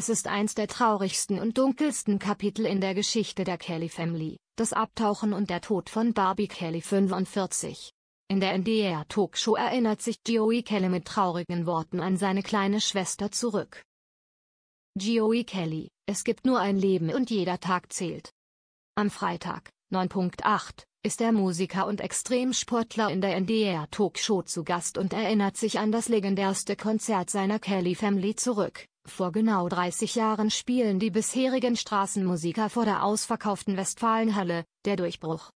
Es ist eins der traurigsten und dunkelsten Kapitel in der Geschichte der Kelly Family, das Abtauchen und der Tod von Barbie Kelly 45. In der NDR Talkshow erinnert sich Joey Kelly mit traurigen Worten an seine kleine Schwester zurück. Joey Kelly, es gibt nur ein Leben und jeder Tag zählt. Am Freitag, 9.8, ist der Musiker und Extremsportler in der NDR Talkshow zu Gast und erinnert sich an das legendärste Konzert seiner Kelly Family zurück, vor genau 30 Jahren spielen die bisherigen Straßenmusiker vor der ausverkauften Westfalenhalle, der Durchbruch.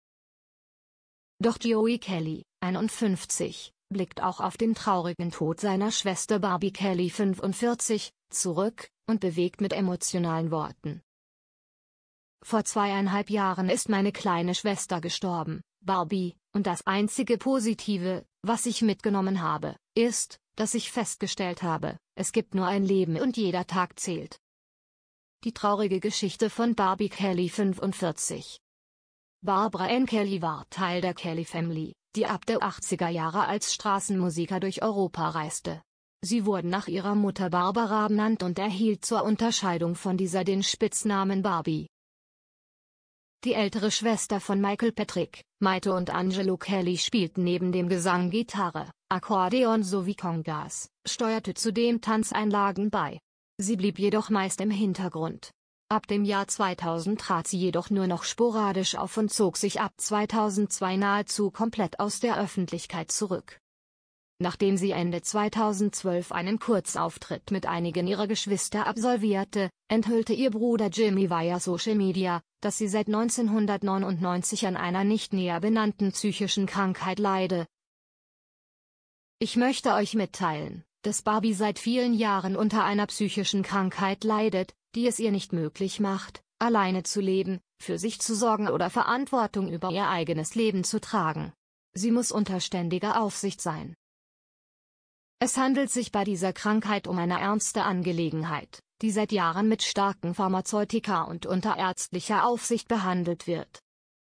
Doch Joey Kelly, 51, blickt auch auf den traurigen Tod seiner Schwester Barbie Kelly 45 zurück und bewegt mit emotionalen Worten. Vor zweieinhalb Jahren ist meine kleine Schwester gestorben, Barbie, und das einzige Positive, was ich mitgenommen habe, ist, dass ich festgestellt habe, es gibt nur ein Leben und jeder Tag zählt. Die traurige Geschichte von Barbie Kelly 45 Barbara Ann Kelly war Teil der Kelly Family, die ab der 80er Jahre als Straßenmusiker durch Europa reiste. Sie wurde nach ihrer Mutter Barbara benannt und erhielt zur Unterscheidung von dieser den Spitznamen Barbie. Die ältere Schwester von Michael Patrick, Maite und Angelo Kelly spielten neben dem Gesang Gitarre. Akkordeon sowie Congas, steuerte zudem Tanzeinlagen bei. Sie blieb jedoch meist im Hintergrund. Ab dem Jahr 2000 trat sie jedoch nur noch sporadisch auf und zog sich ab 2002 nahezu komplett aus der Öffentlichkeit zurück. Nachdem sie Ende 2012 einen Kurzauftritt mit einigen ihrer Geschwister absolvierte, enthüllte ihr Bruder Jimmy via Social Media, dass sie seit 1999 an einer nicht näher benannten psychischen Krankheit leide, ich möchte euch mitteilen, dass Barbie seit vielen Jahren unter einer psychischen Krankheit leidet, die es ihr nicht möglich macht, alleine zu leben, für sich zu sorgen oder Verantwortung über ihr eigenes Leben zu tragen. Sie muss unter ständiger Aufsicht sein. Es handelt sich bei dieser Krankheit um eine ernste Angelegenheit, die seit Jahren mit starken Pharmazeutika und unter ärztlicher Aufsicht behandelt wird.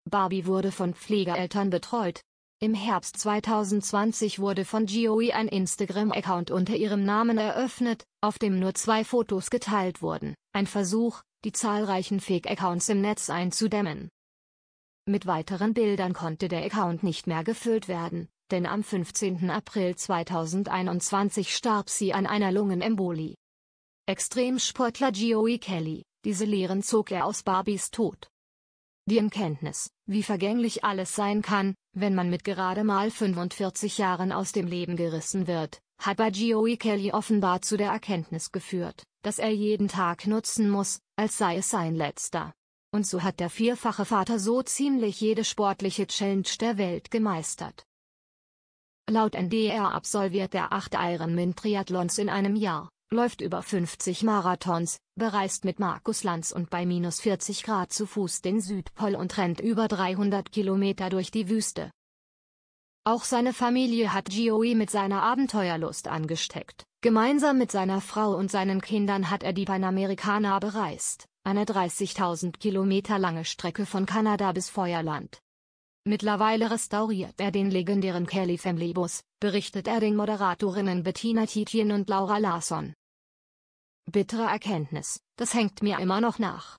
Barbie wurde von Pflegeeltern betreut, im Herbst 2020 wurde von Joey ein Instagram-Account unter ihrem Namen eröffnet, auf dem nur zwei Fotos geteilt wurden, ein Versuch, die zahlreichen Fake-Accounts im Netz einzudämmen. Mit weiteren Bildern konnte der Account nicht mehr gefüllt werden, denn am 15. April 2021 starb sie an einer Lungenembolie. Extremsportler Joey Kelly, diese Lehren zog er aus Barbies Tod die in Kenntnis, wie vergänglich alles sein kann, wenn man mit gerade mal 45 Jahren aus dem Leben gerissen wird, hat bei Joey Kelly offenbar zu der Erkenntnis geführt, dass er jeden Tag nutzen muss, als sei es sein letzter. Und so hat der vierfache Vater so ziemlich jede sportliche Challenge der Welt gemeistert. Laut NDR absolviert der acht Ironman Triathlons in einem Jahr läuft über 50 Marathons, bereist mit Markus Lanz und bei minus 40 Grad zu Fuß den Südpol und rennt über 300 Kilometer durch die Wüste. Auch seine Familie hat Gioe mit seiner Abenteuerlust angesteckt. Gemeinsam mit seiner Frau und seinen Kindern hat er die Panamericana bereist, eine 30.000 Kilometer lange Strecke von Kanada bis Feuerland. Mittlerweile restauriert er den legendären Kelly Family Bus, berichtet er den Moderatorinnen Bettina Tietjen und Laura Larsson. Bittere Erkenntnis, das hängt mir immer noch nach.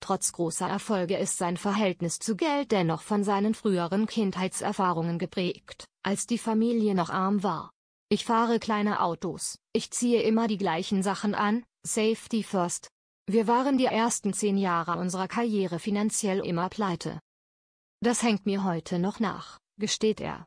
Trotz großer Erfolge ist sein Verhältnis zu Geld dennoch von seinen früheren Kindheitserfahrungen geprägt, als die Familie noch arm war. Ich fahre kleine Autos, ich ziehe immer die gleichen Sachen an, Safety First. Wir waren die ersten zehn Jahre unserer Karriere finanziell immer pleite. Das hängt mir heute noch nach, gesteht er.